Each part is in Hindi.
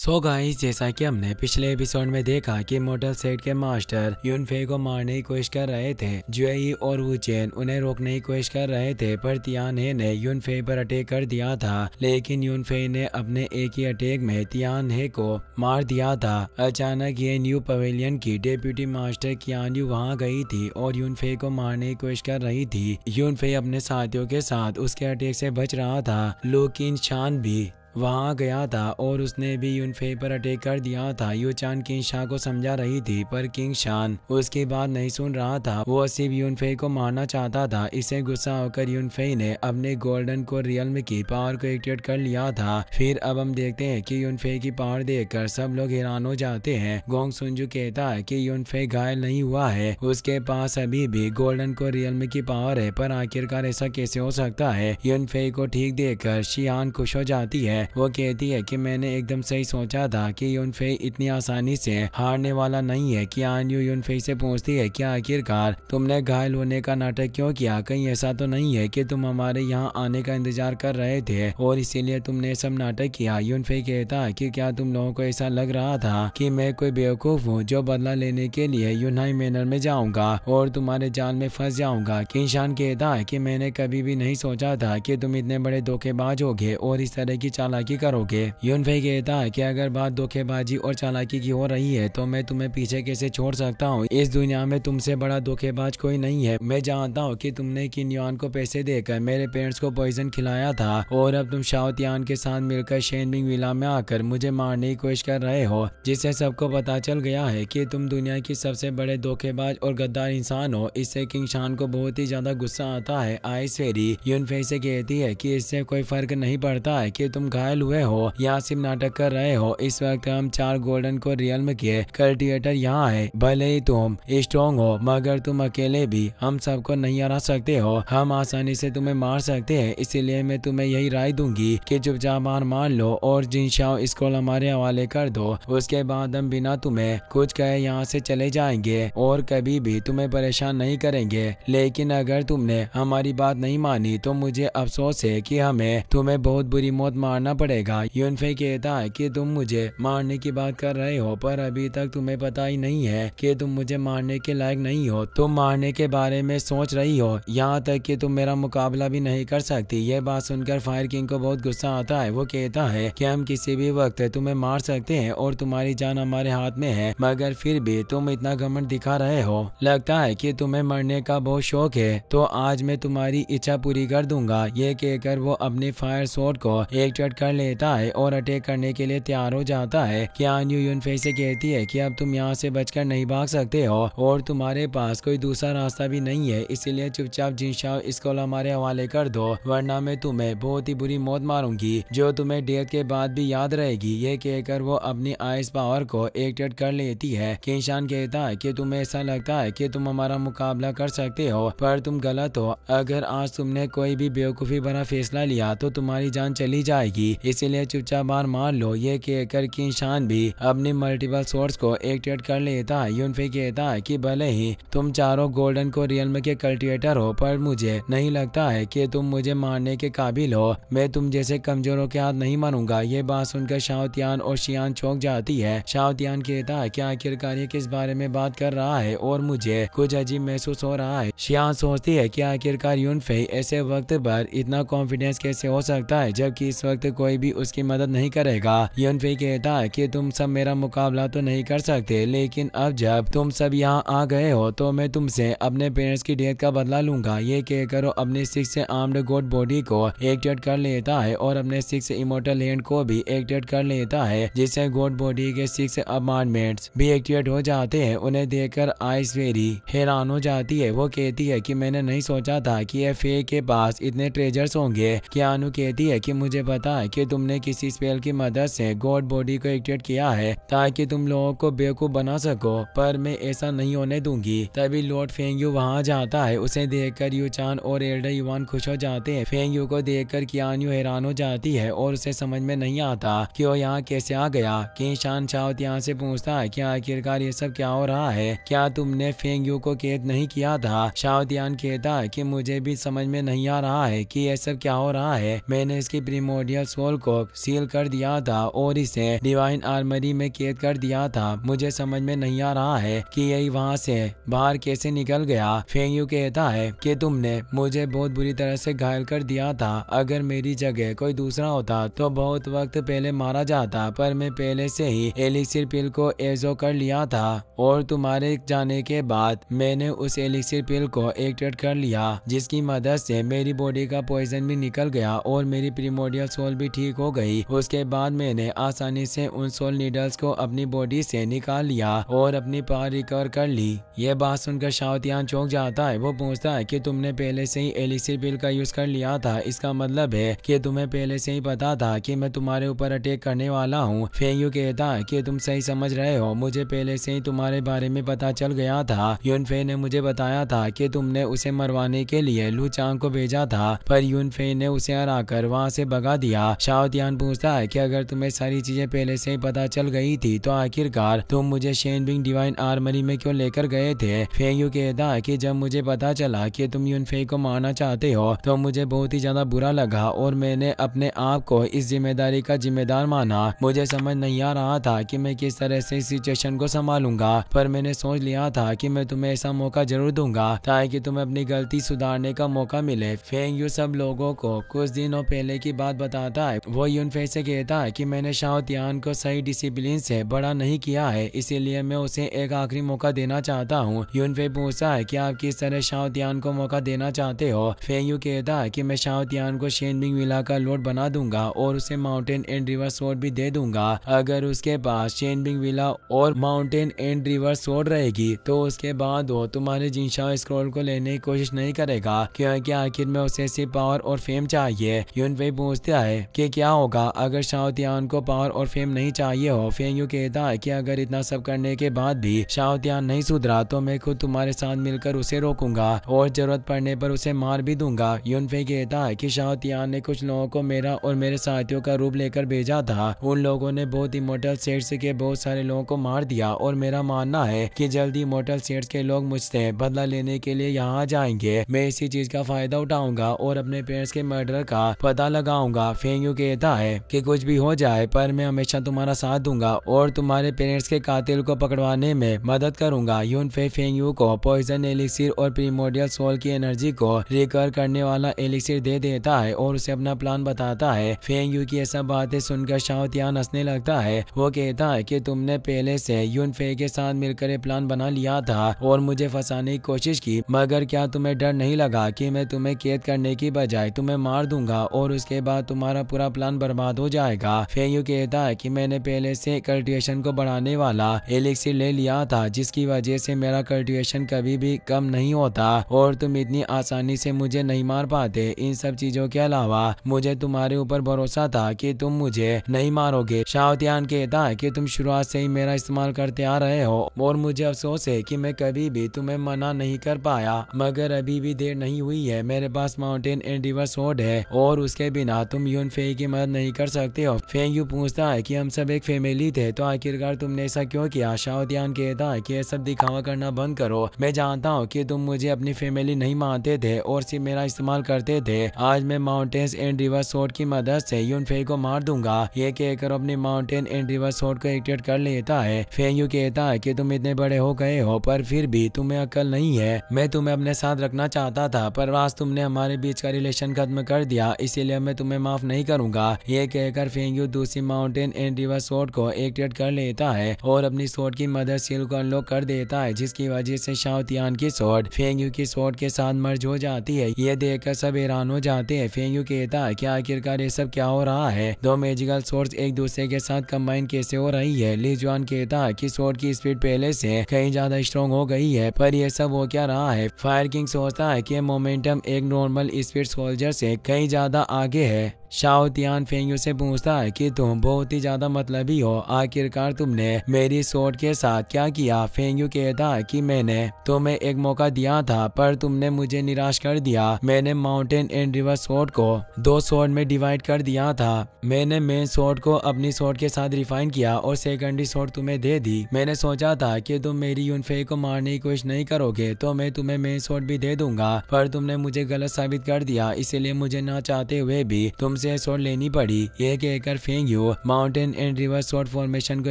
सो गाइस जैसा कि हमने पिछले एपिसोड में देखा कि मोटर सेट के मास्टर यूनफे को मारने की कोशिश कर रहे थे जुएई और चैन उन्हें रोकने की कोशिश कर रहे थे पर तियानहे ने यूनफे पर अटैक कर दिया था लेकिन यूनफे ने अपने एक ही अटैक में हे को मार दिया था अचानक ये न्यू पवेलियन की डेप्यूटी मास्टर कियानयू वहाँ गई थी और यूनफे को मारने की कोशिश कर रही थी यूनफे अपने साथियों के साथ उसके अटैक से बच रहा था लोकिन शान भी वहाँ गया था और उसने भी यूनफे पर अटैक कर दिया था यू चान किंग शाह को समझा रही थी पर किंग शान उसकी बात नहीं सुन रहा था वो सिर्फ यूनफे को मारना चाहता था इसे गुस्सा होकर यूनफे ने अपने गोल्डन को रियल में की पावर को एक्टिवेट कर लिया था फिर अब हम देखते हैं कि यूनफे की पावर देखकर सब लोग हैरान हो जाते हैं गोंग सुनजू कहता है यून यूनफे घायल नहीं हुआ है उसके पास अभी भी गोल्डन को रियल में की पावर है पर आखिरकार ऐसा कैसे हो सकता है यूनफे को ठीक कर शियान खुश हो जाती है है वो कहती है कि मैंने एकदम सही सोचा था कि फे इतनी आसानी से हारने वाला नहीं है कि आनयू यूनफेई से पूछती है कि आखिरकार तुमने घायल होने का नाटक क्यों किया कहीं ऐसा तो नहीं है कि तुम हमारे यहाँ आने का इंतजार कर रहे थे और इसीलिए तुमने सब नाटक किया यूनफेई कहता की क्या तुम लोगों को ऐसा लग रहा था की मैं कोई बेवकूफ हूँ जो बदला लेने के लिए यूनाई मैनर में जाऊँगा और तुम्हारे जाल में फंस जाऊंगा किशान कहता है कि मैंने कभी भी नहीं सोचा था कि तुम इतने बड़े धोखेबाज होगे और इस तरह की चाल चालाकी करोगे यून फेई कहता है की अगर बात धोखेबाजी और चालाकी की हो रही है तो मैं तुम्हें पीछे कैसे छोड़ सकता हूँ इस दुनिया में तुमसे बड़ा धोखेबाज कोई नहीं है मैं जानता हूँ की तुमने किन्यान को पैसे देकर मेरे पेरेंट्स को पॉइजन खिलाया था और अब तुम शाहतियान के साथ मिलकर शेनबिंग विला में आकर मुझे मारने की कोशिश कर रहे हो जिससे सबको पता चल गया है कि तुम दुनिया की सबसे बड़े धोखेबाज और गद्दार इंसान हो इससे किंग शान को बहुत ही ज्यादा गुस्सा आता है आइस यून यूनफे से कहती है कि इससे कोई फर्क नहीं पड़ता है कि तुम घर घायल हुए हो यहाँ सिर्फ नाटक कर रहे हो इस वक्त हम चार गोल्डन को रियल में किए कल्टिवेटर यहाँ है भले ही तुम स्ट्रॉन्ग हो मगर तुम अकेले भी हम सबको नहीं हरा सकते हो हम आसानी से तुम्हें मार सकते हैं इसीलिए मैं तुम्हें यही राय दूंगी कि चुपचाप मार मार लो और जिनशाओ इसको हमारे हवाले कर दो उसके बाद हम बिना तुम्हें कुछ कहे यहाँ से चले जाएंगे और कभी भी तुम्हें परेशान नहीं करेंगे लेकिन अगर तुमने हमारी बात नहीं मानी तो मुझे अफसोस है कि हमें तुम्हें बहुत बुरी मौत मारना करना पड़ेगा यूनफे कहता है कि तुम मुझे मारने की बात कर रहे हो पर अभी तक तुम्हें पता ही नहीं है कि तुम मुझे मारने के लायक नहीं हो तुम मारने के बारे में सोच रही हो यहाँ तक कि तुम मेरा मुकाबला भी नहीं कर सकती ये बात सुनकर फायर किंग को बहुत गुस्सा आता है वो कहता है कि हम किसी भी वक्त तुम्हें मार सकते हैं और तुम्हारी जान हमारे हाथ में है मगर फिर भी तुम इतना घमंड दिखा रहे हो लगता है कि तुम्हें मरने का बहुत शौक है तो आज मैं तुम्हारी इच्छा पूरी कर दूंगा ये कहकर वो अपने फायर शोट को एक चट कर लेता है और अटैक करने के लिए तैयार हो जाता है कियान यू यूनफे से कहती है कि अब तुम यहाँ से बचकर नहीं भाग सकते हो और तुम्हारे पास कोई दूसरा रास्ता भी नहीं है इसीलिए चुपचाप शाह इसको हमारे हवाले कर दो वरना मैं तुम्हें बहुत ही बुरी मौत मारूंगी जो तुम्हें डेथ के बाद भी याद रहेगी ये कहकर वो अपनी आइस पावर को एक्टेड कर लेती है किशान कहता है की तुम्हें ऐसा लगता है की तुम हमारा मुकाबला कर सकते हो पर तुम गलत हो अगर आज तुमने कोई भी बेवकूफ़ी भरा फैसला लिया तो तुम्हारी जान चली जाएगी जाएगी इसीलिए चुपचाप मार मान लो ये कहकर की इंसान भी अपने मल्टीपल सोर्स को एक्टिवेट कर लेता है यूनफे कहता है की भले ही तुम चारों गोल्डन को रियल में के कल्टिवेटर हो पर मुझे नहीं लगता है की तुम मुझे मारने के काबिल हो मैं तुम जैसे कमजोरों के हाथ नहीं मानूंगा ये बात सुनकर शाहतियान और शियान चौंक जाती है शाहतियान कहता है की आखिरकार ये किस बारे में बात कर रहा है और मुझे कुछ अजीब महसूस हो रहा है शियान सोचती है कि आखिरकार यूनफे ऐसे वक्त पर इतना कॉन्फिडेंस कैसे हो सकता है जबकि इस वक्त कोई भी उसकी मदद नहीं करेगा यूनफी कहता है की तुम सब मेरा मुकाबला तो नहीं कर सकते लेकिन अब जब तुम सब यहाँ आ गए हो तो मैं तुमसे अपने पेरेंट्स की डेथ का बदला लूंगा ये कहकर अपने सिक्स आर्म्ड गोड बॉडी को एक्टेट कर लेता है और अपने सिक्स इमोटल हैंड को भी एक्टेट कर लेता है जिससे गोड बॉडी के सिक्स अपार्टमेंट भी एक्टिवेट हो जाते हैं उन्हें देखकर आइस वेरी हैरान हो जाती है वो कहती है की मैंने नहीं सोचा था की एफ के पास इतने ट्रेजर्स होंगे क्या कहती है की मुझे पता કે તુમને કિસિ spl કે મદદ સે ગોડ બોડી કન્ક્રિએટ કિયા હૈ તાકી તુમ લોગો કો બેકૂ બના સકો પર મેં એસા નહીં હોને દુંગી તબી લોડ ફેંગ્યુ વહા જાતા હૈ ઉસે દેખકર યો ચાન ઓર એરડાઈવાન ખુશ હો જાતે હૈ ફેંગ્યુ કો દેખકર કિયાન્યુ હેરાન હો જાતી હૈ ઓર ઉસે સમજ મે નહીં આતા કે વો યહાં કેસે આ ગયા કી શાન ચાવ ત્યાહાં સે પૂછતા હૈ કે આખિરકાર યે سب ક્યાં હો રહા હૈ ક્યાં તુમને ફેંગ્યુ કો કેદ નહીં કિયા થા શાવ તિયાન કહેતા હૈ કે મુજે ભી સમજ મે નહીં આ રહા હૈ કે યે سب ક્યાં હો રહા હૈ મેને ઇસકી પ્રિમોડિય सोल को सील कर दिया था और इसे डिवाइन आर्मरी में कैद कर दिया था मुझे समझ में नहीं आ रहा है कि यही वहाँ से बाहर कैसे निकल गया फेंगयू कहता है कि तुमने मुझे बहुत बुरी तरह से घायल कर दिया था अगर मेरी जगह कोई दूसरा होता तो बहुत वक्त पहले मारा जाता पर मैं पहले से ही एलिक्सिर पिल को एजो कर लिया था और तुम्हारे जाने के बाद मैंने उस एलिक्सिर पिल को एक्टेड कर लिया जिसकी मदद से मेरी बॉडी का पॉइजन भी निकल गया और मेरी प्रीमोडियल सोल भी ठीक हो गई उसके बाद मैंने आसानी से उन सोल नीडल्स को अपनी बॉडी से निकाल लिया और अपनी पार रिकवर कर ली ये बात सुनकर शावतियान चौंक जाता है वो पूछता है कि तुमने पहले से ही एलिसी बिल का यूज कर लिया था इसका मतलब है कि तुम्हें पहले से ही पता था कि मैं तुम्हारे ऊपर अटैक करने वाला हूँ यू कहता है कि तुम सही समझ रहे हो मुझे पहले से ही तुम्हारे बारे में पता चल गया था यूनफे ने मुझे बताया था कि तुमने उसे मरवाने के लिए लू चांग को भेजा था पर यून फे ने उसे हरा कर वहाँ से भगा दिया था शाओतियान पूछता है कि अगर तुम्हें सारी चीजें पहले से ही पता चल गई थी तो आखिरकार तुम मुझे बिंग डिवाइन आर्मरी में क्यों लेकर गए थे यू कहता है की जब मुझे पता चला की तुम फे को मारना चाहते हो तो मुझे बहुत ही ज्यादा बुरा लगा और मैंने अपने आप को इस जिम्मेदारी का जिम्मेदार माना मुझे समझ नहीं आ रहा था कि मैं किस तरह से इस सिचुएशन को संभालूंगा पर मैंने सोच लिया था कि मैं तुम्हें ऐसा मौका जरूर दूंगा ताकि तुम्हें अपनी गलती सुधारने का मौका मिले फेंग यू सब लोगों को कुछ दिनों पहले की बात बताता था वो यूनफे से कहता है की मैंने शाह को सही डिसिप्लिन से बड़ा नहीं किया है इसीलिए मैं उसे एक आखिरी मौका देना चाहता हूँ यूनफे पूछता है की आप किस तरह शाह को मौका देना चाहते हो फे यू कहता है की मैं शाह को शेनबिंग विला का लोड बना दूंगा और उसे माउंटेन एंड रिवर सोड भी दे दूंगा अगर उसके पास शेनबिंग विला और माउंटेन एंड रिवर सोड रहेगी तो उसके बाद वो तुम्हारे जिनशा स्क्रोल को लेने की कोशिश नहीं करेगा क्योंकि आखिर में उसे सिर्फ पावर और फेम चाहिए यून पे पूछता है कि क्या होगा अगर शाहतियान को पावर और फेम नहीं चाहिए हो फेंग यू कहता है कि अगर इतना सब करने के बाद भी शाहतियान नहीं सुधरा तो मैं खुद तुम्हारे साथ मिलकर उसे रोकूंगा और जरूरत पड़ने पर उसे मार भी दूंगा यून फे कहता है की शाहतियान ने कुछ लोगों को मेरा और मेरे साथियों का रूप लेकर भेजा था उन लोगों ने बहुत ही मोटल सेठ के बहुत सारे लोगों को मार दिया और मेरा मानना है कि जल्दी मोटल सेठ के लोग मुझसे बदला लेने के लिए यहाँ आ जाएंगे मैं इसी चीज का फायदा उठाऊंगा और अपने पेरेंट्स के मर्डर का पता लगाऊंगा फिर बेंगू कहता है कि कुछ भी हो जाए पर मैं हमेशा तुम्हारा साथ दूंगा और तुम्हारे पेरेंट्स के कातिल को पकड़वाने में मदद करूंगा यून फे यू को पॉइजन एलिक्सिर और प्रीमोडियल सोल की एनर्जी को रिकवर करने वाला एलिक्सिर दे देता है और उसे अपना प्लान बताता है यू की ऐसा बातें सुनकर शाओतियान हंसने लगता है वो कहता है की तुमने पहले से यून फे के साथ मिलकर ये प्लान बना लिया था और मुझे फंसाने की कोशिश की मगर क्या तुम्हें डर नहीं लगा की मैं तुम्हें कैद करने की बजाय तुम्हें मार दूंगा और उसके बाद तुम्हारा हमारा पूरा प्लान बर्बाद हो जाएगा फेयू कहता है कि मैंने पहले से कल्टिवेशन को बढ़ाने वाला एलेक्सी ले लिया था जिसकी वजह से मेरा कल्टिवेशन कभी भी कम नहीं होता और तुम इतनी आसानी से मुझे नहीं मार पाते इन सब चीजों के अलावा मुझे तुम्हारे ऊपर भरोसा था कि तुम मुझे नहीं मारोगे शाहतियान कहता है कि तुम शुरुआत से ही मेरा इस्तेमाल करते आ रहे हो और मुझे अफसोस है कि मैं कभी भी तुम्हें मना नहीं कर पाया मगर अभी भी देर नहीं हुई है मेरे पास माउंटेन एंड रिवर्स रोड है और उसके बिना तुम यून फे की मदद नहीं कर सकते हो फेंग यू पूछता है कि हम सब एक फैमिली थे तो आखिरकार तुमने ऐसा क्यों किया ध्यान कहता है कि सब दिखावा करना बंद करो मैं जानता हूँ कि तुम मुझे अपनी फैमिली नहीं मानते थे और सिर्फ मेरा इस्तेमाल करते थे आज मैं माउंटेन्स एंड रिवर शोट की मदद से यून फे को मार दूंगा ये कहकर अपने माउंटेन एंड रिवर शोट को एक्टेट कर लेता है फेंग यू कहता है की तुम इतने बड़े हो गए हो पर फिर भी तुम्हें अकल नहीं है मैं तुम्हें अपने साथ रखना चाहता था पर आज तुमने हमारे बीच का रिलेशन खत्म कर दिया इसीलिए मैं तुम्हें माफ नहीं नहीं करूंगा ये कहकर फेंगू दूसरी माउंटेन एंड रिवर शॉट को एक्टिवेट कर लेता है और अपनी शॉट की मदद सील को अनलॉक कर देता है जिसकी वजह से शावतियान की शॉट फेंगू की शॉट के साथ मर्ज हो जाती है ये देखकर सब हैरान हो जाते हैं फेंगू कहता है की आखिरकार ये सब क्या हो रहा है दो मेजिकल शॉर्ट एक दूसरे के साथ कम्बाइन कैसे हो रही है लिजवान कहता है की शॉट की स्पीड पहले से कहीं ज्यादा स्ट्रॉन्ग हो गई है पर यह सब हो क्या रहा है फायर किंग सोचता है की मोमेंटम एक नॉर्मल स्पीड सोल्जर से कहीं ज्यादा आगे है शाओ तियान फेंगियों से पूछता है कि तुम बहुत ही ज्यादा मतलबी हो आखिरकार तुमने मेरी सोट के साथ क्या किया फेंगू कहता है कि मैंने तुम्हें एक मौका दिया था पर तुमने मुझे निराश कर दिया मैंने माउंटेन एंड रिवर सोट को दो सोट में डिवाइड कर दिया था मैंने मेन सोट को अपनी सोट के साथ रिफाइन किया और सेकेंडरी सोट तुम्हें दे दी मैंने सोचा था कि तुम मेरी यूनफे को मारने की कोशिश नहीं करोगे तो मैं तुम्हें मेन सोट भी दे दूंगा पर तुमने मुझे गलत साबित कर दिया इसीलिए मुझे ना चाहते हुए भी तुम से शॉट लेनी पड़ी एक एकड़ Feng Yu mountain and river sword formation को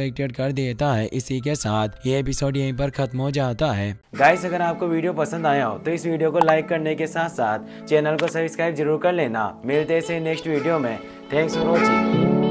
एक्टिवेट कर देता है इसी के साथ ये एपिसोड यहीं पर खत्म हो जाता है गाइस अगर आपको वीडियो पसंद आया हो तो इस वीडियो को लाइक करने के साथ साथ चैनल को सब्सक्राइब जरूर कर लेना मिलते हैं नेक्स्ट वीडियो में थैंक्स फॉर वॉचिंग